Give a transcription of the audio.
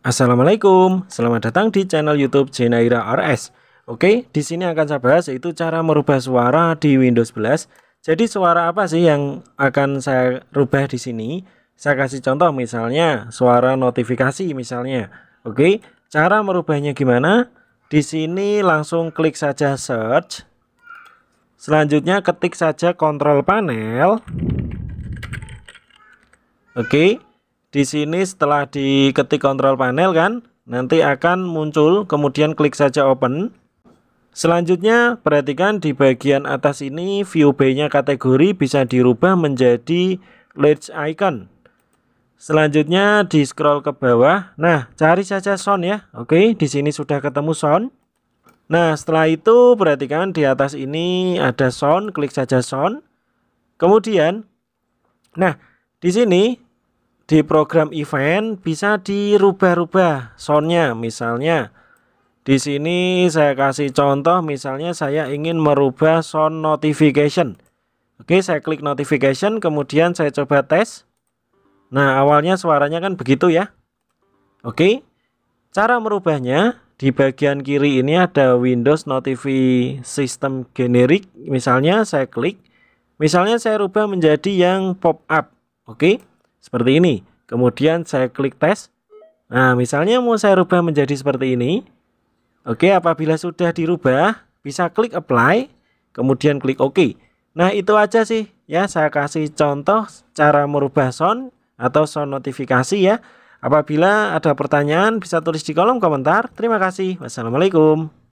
Assalamualaikum, selamat datang di channel YouTube Jenaira RS. Oke, di sini akan saya bahas yaitu cara merubah suara di Windows 11. Jadi suara apa sih yang akan saya rubah di sini? Saya kasih contoh misalnya suara notifikasi misalnya. Oke, cara merubahnya gimana? Di sini langsung klik saja search. Selanjutnya ketik saja kontrol panel. Oke, di sini setelah diketik kontrol panel kan nanti akan muncul kemudian klik saja open selanjutnya perhatikan di bagian atas ini view B nya kategori bisa dirubah menjadi large icon selanjutnya di scroll ke bawah nah cari saja sound ya oke di sini sudah ketemu sound Nah setelah itu perhatikan di atas ini ada sound, klik saja sound. Kemudian, nah di sini di program event bisa dirubah-rubah soundnya misalnya di sini saya kasih contoh misalnya saya ingin merubah sound notification oke saya klik notification kemudian saya coba tes nah awalnya suaranya kan begitu ya oke cara merubahnya di bagian kiri ini ada Windows Notify System Generic misalnya saya klik misalnya saya rubah menjadi yang pop up oke seperti ini. Kemudian saya klik tes. Nah, misalnya mau saya rubah menjadi seperti ini. Oke, apabila sudah dirubah, bisa klik apply, kemudian klik OK. Nah, itu aja sih ya saya kasih contoh cara merubah sound atau sound notifikasi ya. Apabila ada pertanyaan bisa tulis di kolom komentar. Terima kasih. Wassalamualaikum.